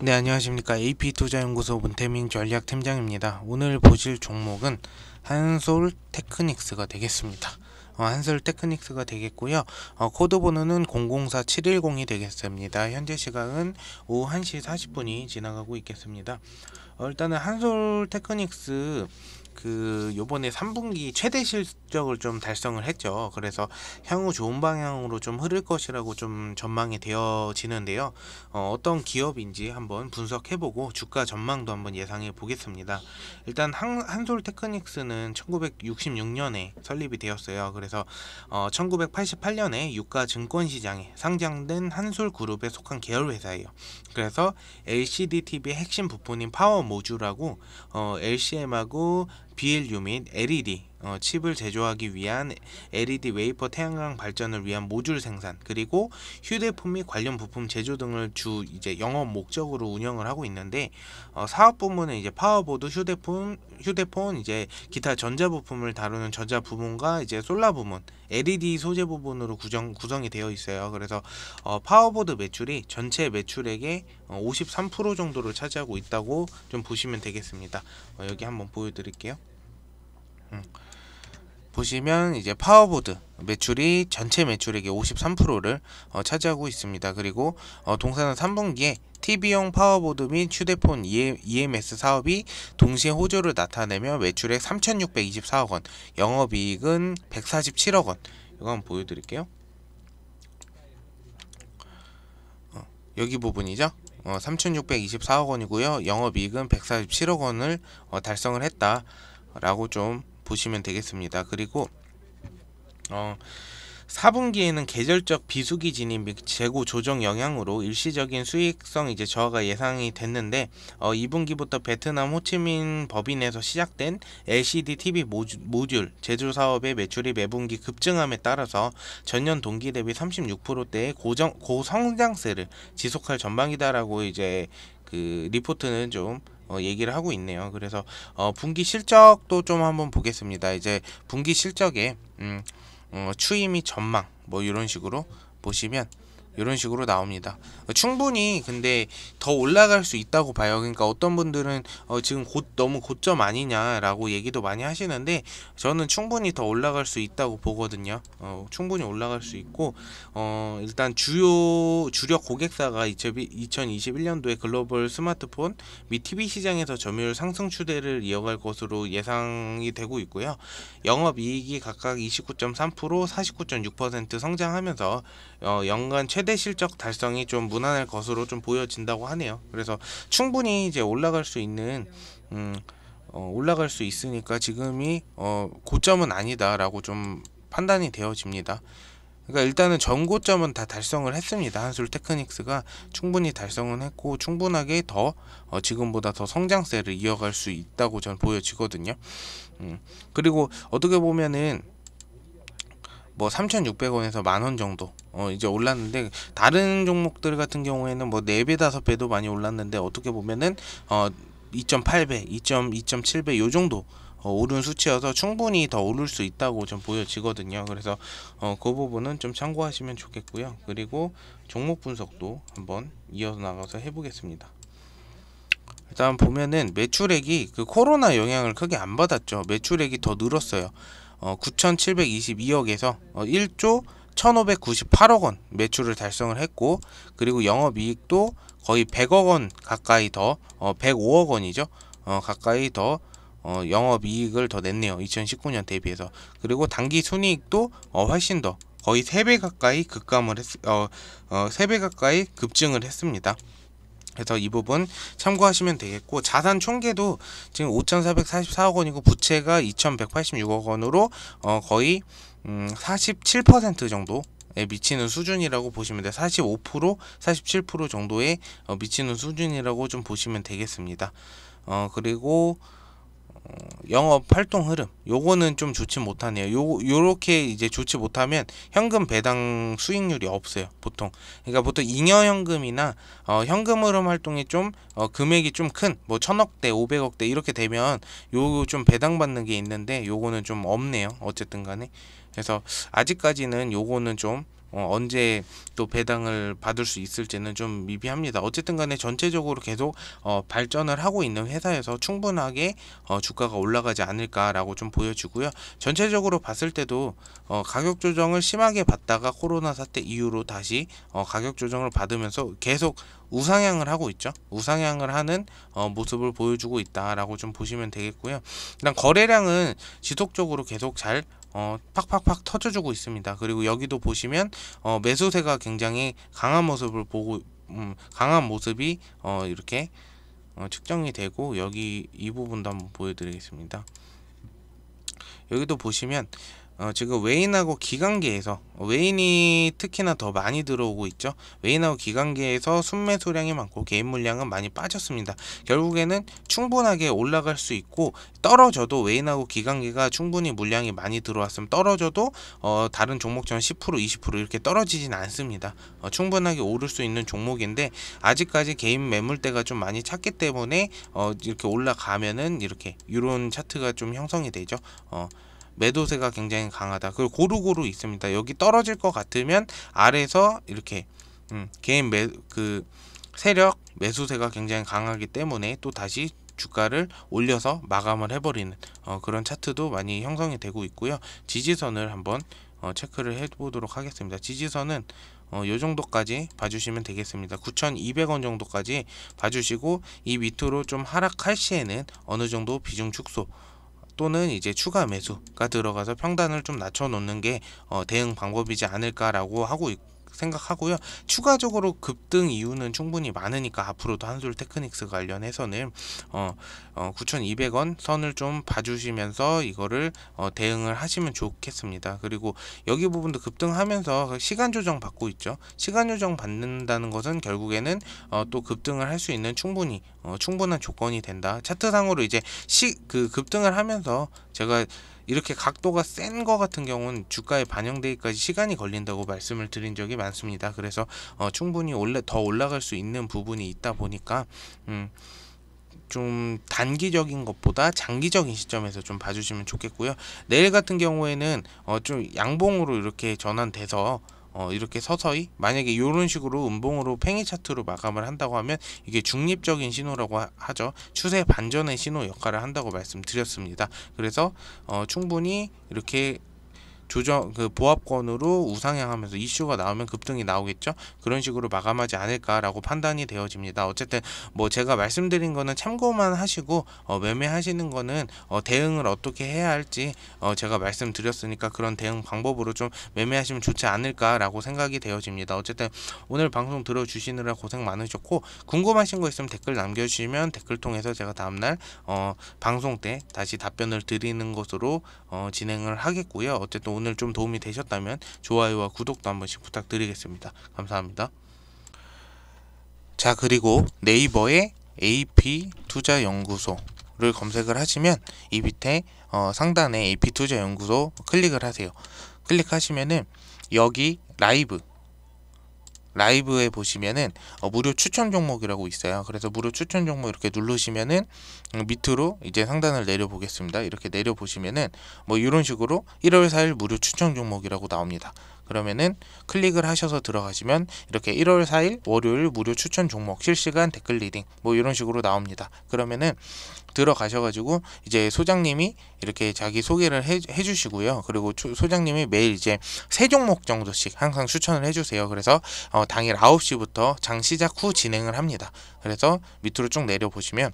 네 안녕하십니까 AP투자연구소 문태민 전략팀장입니다. 오늘 보실 종목은 한솔 테크닉스가 되겠습니다. 어, 한솔 테크닉스가 되겠고요. 어, 코드 번호는 004710이 되겠습니다. 현재 시각은 오후 1시 40분이 지나가고 있겠습니다. 어, 일단은 한솔 테크닉스 그 요번에 3분기 최대 실적을 좀 달성을 했죠. 그래서 향후 좋은 방향으로 좀 흐를 것이라고 좀 전망이 되어지는데요. 어, 떤 기업인지 한번 분석해보고 주가 전망도 한번 예상해 보겠습니다. 일단 한, 솔 테크닉스는 1966년에 설립이 되었어요. 그래서 어, 1988년에 유가 증권시장에 상장된 한솔 그룹에 속한 계열 회사예요. 그래서 LCD t v 핵심 부품인 파워 모듈하고 어, LCM하고 BLU 및 LED 어, 칩을 제조하기 위한 LED 웨이퍼 태양광 발전을 위한 모듈 생산 그리고 휴대폰 및 관련 부품 제조 등을 주 이제 영업 목적으로 운영을 하고 있는데 어, 사업 부문은 이제 파워보드 휴대폰 휴대폰 이제 기타 전자 부품을 다루는 전자 부문과 이제 솔라 부문 LED 소재 부분으로 구정, 구성이 되어 있어요. 그래서 어, 파워보드 매출이 전체 매출액의 53% 어, 정도를 차지하고 있다고 좀 보시면 되겠습니다. 어, 여기 한번 보여드릴게요. 음. 보시면 이제 파워보드 매출이 전체 매출액의 53%를 어, 차지하고 있습니다. 그리고 어, 동사는 3분기에 TV용 파워보드 및 휴대폰 EMS 사업이 동시에 호조를 나타내며 매출액 3,624억 원, 영업이익은 147억 원. 이거 한번 보여드릴게요. 어, 여기 부분이죠. 어, 3,624억 원이고요. 영업이익은 147억 원을 어, 달성을 했다라고 좀 보시면 되겠습니다. 그리고 어 4분기에는 계절적 비수기 진입 및 재고 조정 영향으로 일시적인 수익성 이제 저하가 예상이 됐는데 어 2분기부터 베트남 호치민 법인에서 시작된 LCD TV 모듈, 제조 사업의 매출이 매분기 급증함에 따라서 전년 동기 대비 36%대의 고정 고성장세를 지속할 전망이다라고 이제 그 리포트는 좀 어, 얘기를 하고 있네요. 그래서 어, 분기 실적도 좀 한번 보겠습니다. 이제 분기 실적에 음, 어, 추이 및 전망 뭐 이런 식으로 보시면 이런 식으로 나옵니다. 충분히 근데 더 올라갈 수 있다고 봐요. 그러니까 어떤 분들은 어 지금 곧 너무 고점 아니냐라고 얘기도 많이 하시는데 저는 충분히 더 올라갈 수 있다고 보거든요. 어 충분히 올라갈 수 있고 어 일단 주요 주력 고객사가 2021년도에 글로벌 스마트폰 및 TV 시장에서 점유율 상승 추세를 이어갈 것으로 예상이 되고 있고요. 영업 이익이 각각 29.3% 49.6% 성장하면서 어, 연간 최대 최대 실적 달성이 좀 무난할 것으로 좀 보여진다고 하네요. 그래서 충분히 이제 올라갈 수 있는 음, 어, 올라갈 수 있으니까 지금이 어, 고점은 아니다라고 좀 판단이 되어집니다. 그러니까 일단은 전고점은 다 달성을 했습니다. 한술 테크닉스가 충분히 달성은 했고 충분하게 더 어, 지금보다 더 성장세를 이어갈 수 있다고 전 보여지거든요. 음, 그리고 어떻게 보면은 뭐 3,600원에서 만 원 정도 어 이제 올랐는데 다른 종목들 같은 경우에는 뭐 4배 5배도 많이 올랐는데 어떻게 보면은 어 2.8배, 2.2.7배 요 정도 어, 오른 수치여서 충분히 더 오를 수 있다고 좀 보여지거든요. 그래서 어, 그 부분은 좀 참고하시면 좋겠고요. 그리고 종목 분석도 한번 이어서 나가서 해보겠습니다. 일단 보면은 매출액이 그 코로나 영향을 크게 안 받았죠. 매출액이 더 늘었어요. 어, 9,722억에서 어, 1조 1,598억 원 매출을 달성을 했고 그리고 영업이익도 거의 100억 원 가까이 더 어, 105억 원이죠 어, 가까이 더 어, 영업이익을 더 냈네요 2019년 대비해서 그리고 단기 순이익도 어, 훨씬 더 거의 3배 가까이 급감을 했, 어, 어, 3배 가까이 급증을 했습니다 그래서 이 부분 참고하시면 되겠고 자산 총계도 지금 5,444억 원이고 부채가 2,186억 원으로 어 거의 음47% 정도 에 미치는 수준이라고 보시면 돼요. 45% 47% 정도에 어 미치는 수준이라고 좀 보시면 되겠습니다. 어 그리고 어, 영업 활동 흐름 요거는 좀 좋지 못하네요 요 요렇게 이제 좋지 못하면 현금 배당 수익률이 없어요 보통 그러니까 보통 잉여 현금이나 어, 현금 흐름 활동이 좀 어, 금액이 좀 큰 뭐 천억대 오백억대 이렇게 되면 요 좀 배당 받는 게 있는데 요거는 좀 없네요 어쨌든 간에 그래서 아직까지는 요거는 좀 어, 언제 또 배당을 받을 수 있을지는 좀 미비합니다. 어쨌든 간에 전체적으로 계속 어, 발전을 하고 있는 회사에서 충분하게 어, 주가가 올라가지 않을까라고 좀 보여지고요. 전체적으로 봤을 때도 어, 가격 조정을 심하게 받다가 코로나 사태 이후로 다시 어, 가격 조정을 받으면서 계속 우상향을 하고 있죠. 우상향을 하는 어, 모습을 보여주고 있다라고 좀 보시면 되겠고요. 일단 거래량은 지속적으로 계속 잘 어, 팍팍팍 터져주고 있습니다. 그리고 여기도 보시면 어, 매수세가 굉장히 강한 모습을 보고 음, 강한 모습이 어, 이렇게 어, 측정이 되고 여기 이 부분도 한번 보여드리겠습니다. 여기도 보시면 어, 지금 웨인하고 기관계에서 웨인이 어, 특히나 더 많이 들어오고 있죠. 웨인하고 기관계에서 순매수량이 많고 개인 물량은 많이 빠졌습니다. 결국에는 충분하게 올라갈 수 있고 떨어져도 웨인하고 기관계가 충분히 물량이 많이 들어왔으면 떨어져도 어, 다른 종목처럼 10% 20% 이렇게 떨어지진 않습니다. 어, 충분하게 오를 수 있는 종목인데 아직까지 개인 매물대가 좀 많이 찼기 때문에 어, 이렇게 올라가면은 이렇게 이런 차트가 좀 형성이 되죠. 어, 매도세가 굉장히 강하다. 그리고 고루고루 있습니다. 여기 떨어질 것 같으면 아래에서 이렇게 음, 개인 매, 그 세력 매수세가 굉장히 강하기 때문에 또 다시 주가를 올려서 마감을 해버리는 어, 그런 차트도 많이 형성이 되고 있고요. 지지선을 한번 어, 체크를 해보도록 하겠습니다. 지지선은 어, 요 정도까지 봐주시면 되겠습니다. 9,200원 정도까지 봐주시고 이 밑으로 좀 하락할 시에는 어느 정도 비중 축소 또는 이제 추가 매수가 들어가서 평단을 좀 낮춰 놓는 게 어, 대응 방법이지 않을까라고 하고 있고 생각하고요. 추가적으로 급등 이유는 충분히 많으니까 앞으로도 한솔 테크닉스 관련해서는 어, 어 9,200원 선을 좀 봐주시면서 이거를 어, 대응을 하시면 좋겠습니다. 그리고 여기 부분도 급등하면서 시간 조정 받고 있죠. 시간 조정 받는다는 것은 결국에는 어, 또 급등을 할 수 있는 충분히 어, 충분한 조건이 된다. 차트상으로 이제 시 그 급등을 하면서 제가 이렇게 각도가 센 거 같은 경우는 주가에 반영되기까지 시간이 걸린다고 말씀을 드린 적이 많습니다. 그래서 어, 충분히 올라, 더 올라갈 수 있는 부분이 있다 보니까 음, 좀 단기적인 것보다 장기적인 시점에서 좀 봐주시면 좋겠고요. 내일 같은 경우에는 어, 좀 양봉으로 이렇게 전환돼서 어, 이렇게 서서히 만약에 이런 식으로 음봉으로 팽이 차트로 마감을 한다고 하면 이게 중립적인 신호라고 하죠. 추세 반전의 신호 역할을 한다고 말씀드렸습니다. 그래서 어, 충분히 이렇게 조정 그 보합권으로 우상향하면서 이슈가 나오면 급등이 나오겠죠. 그런 식으로 마감하지 않을까라고 판단이 되어집니다. 어쨌든 뭐 제가 말씀드린 거는 참고만 하시고 어, 매매하시는 거는 어, 대응을 어떻게 해야 할지 어, 제가 말씀드렸으니까 그런 대응 방법으로 좀 매매하시면 좋지 않을까라고 생각이 되어집니다. 어쨌든 오늘 방송 들어주시느라 고생 많으셨고 궁금하신 거 있으면 댓글 남겨주시면 댓글 통해서 제가 다음날 어, 방송 때 다시 답변을 드리는 것으로 어, 진행을 하겠고요. 어쨌든 오늘 좀 도움이 되셨다면 좋아요와 구독도 한 번씩 부탁드리겠습니다. 감사합니다. 자 그리고 네이버에 AP투자연구소 를 검색을 하시면 이 밑에 어, 상단에 AP투자연구소 클릭을 하세요. 클릭하시면은 여기 라이브 라이브에 보시면은 어, 무료 추천 종목이라고 있어요. 그래서 무료 추천 종목 이렇게 누르시면은 음, 밑으로 이제 상단을 내려 보겠습니다. 이렇게 내려 보시면은 뭐 이런 식으로 1월 4일 무료 추천 종목이라고 나옵니다. 그러면은 클릭을 하셔서 들어가시면 이렇게 1월 4일 월요일 무료 추천 종목 실시간 댓글 리딩 뭐 이런 식으로 나옵니다. 그러면은 들어가셔가지고 이제 소장님이 이렇게 자기 소개를 해, 해주시고요. 그리고 소장님이 매일 이제 세 종목 정도씩 항상 추천을 해주세요. 그래서 어, 당일 9시부터 장 시작 후 진행을 합니다. 그래서 밑으로 쭉 내려보시면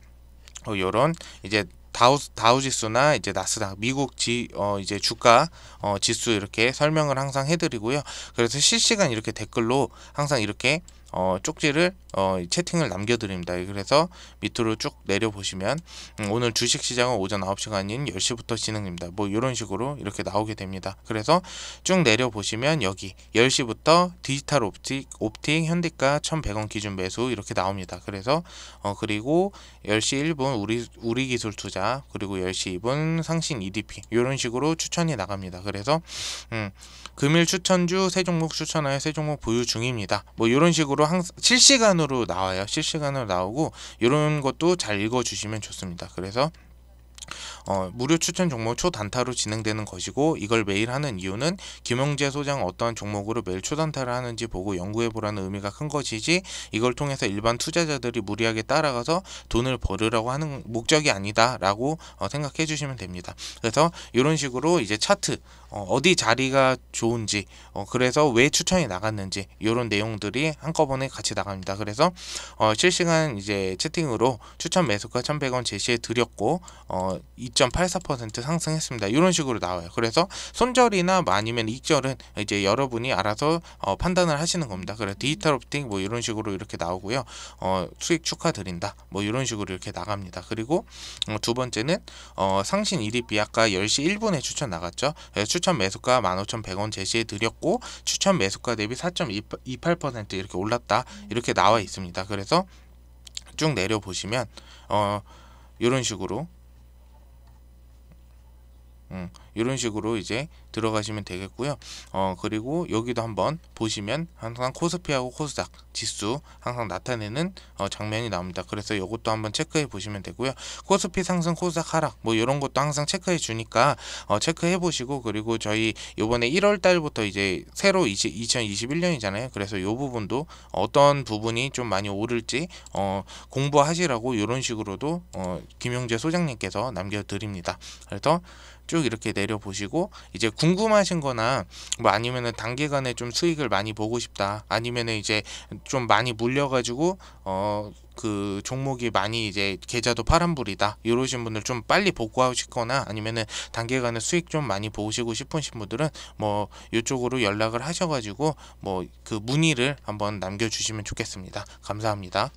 어, 요런 이제 다우, 다우지수나 이제 나스닥 미국 지 어 이제 주가 어 지수 이렇게 설명을 항상 해드리고요. 그래서 실시간 이렇게 댓글로 항상 이렇게 어, 쪽지를 어, 채팅을 남겨드립니다. 그래서 밑으로 쭉 내려보시면 음, 오늘 주식시장은 오전 9시간인 10시부터 진행됩니다. 뭐 이런 식으로 이렇게 나오게 됩니다. 그래서 쭉 내려보시면 여기 10시부터 디지털 옵틱, 옵틱 현대가 1,100원 기준 매수 이렇게 나옵니다. 그래서 어, 그리고 10시 1분 우리, 우리 기술 투자 그리고 10시 2분 상신 EDP 이런 식으로 추천이 나갑니다. 그래서 음, 금일 추천주 세 종목 추천하여 세 종목 보유 중입니다. 뭐 이런 식으로 실시간으로 항상 실시간으로 나와요. 실시간으로 나오고 이런 것도 잘 읽어 주시면 좋습니다. 그래서 어, 무료 추천 종목 초단타로 진행되는 것이고 이걸 매일 하는 이유는 김용재 소장 어떤 종목으로 매일 초단타를 하는지 보고 연구해보라는 의미가 큰 것이지 이걸 통해서 일반 투자자들이 무리하게 따라가서 돈을 벌으라고 하는 목적이 아니다라고 어, 생각해 주시면 됩니다. 그래서 이런 식으로 이제 차트 어, 어디 자리가 좋은지 어, 그래서 왜 추천이 나갔는지 이런 내용들이 한꺼번에 같이 나갑니다. 그래서 어, 실시간 이제 채팅으로 추천 매수가 1,100원 제시해 드렸고 어, 2.84% 어, 상승했습니다. 이런 식으로 나와요. 그래서 손절이나 뭐 아니면 익절은 이제 여러분이 알아서 어, 판단을 하시는 겁니다. 그래서 디지털 업팅 뭐 이런 식으로 이렇게 나오고요. 어, 수익 축하드린다. 뭐 이런 식으로 이렇게 나갑니다. 그리고 어, 두 번째는 어, 상신 1위 비약가 10시 1분에 추천 나갔죠. 추천 매수가 15,100원 제시해 드렸고 추천 매수가 대비 4.28% 이렇게 올랐다. 이렇게 나와 있습니다. 그래서 쭉 내려 보시면 어 이런 식으로 음, 이런 식으로 이제 들어가시면 되겠고요. 어, 그리고 여기도 한번 보시면 항상 코스피하고 코스닥 지수 항상 나타내는 어, 장면이 나옵니다. 그래서 이것도 한번 체크해 보시면 되고요. 코스피 상승, 코스닥 하락 뭐 이런 것도 항상 체크해 주니까 어, 체크해 보시고 그리고 저희 요번에 1월 달부터 이제 새로 20, 2021년이잖아요. 그래서 요 부분도 어떤 부분이 좀 많이 오를지 어, 공부하시라고 이런 식으로도 어, 김용재 소장님께서 남겨드립니다. 그래서 쭉 이렇게 내려보시고 이제 궁금하신 거나 뭐 아니면은 단기간에 좀 수익을 많이 보고 싶다 아니면은 이제 좀 많이 물려가지고 어 그 종목이 많이 이제 계좌도 파란불이다 이러신 분들 좀 빨리 복구하고싶거나 아니면은 단기간에 수익 좀 많이 보시고 싶으신 분들은 뭐 이쪽으로 연락을 하셔가지고 뭐 그 문의를 한번 남겨주시면 좋겠습니다 감사합니다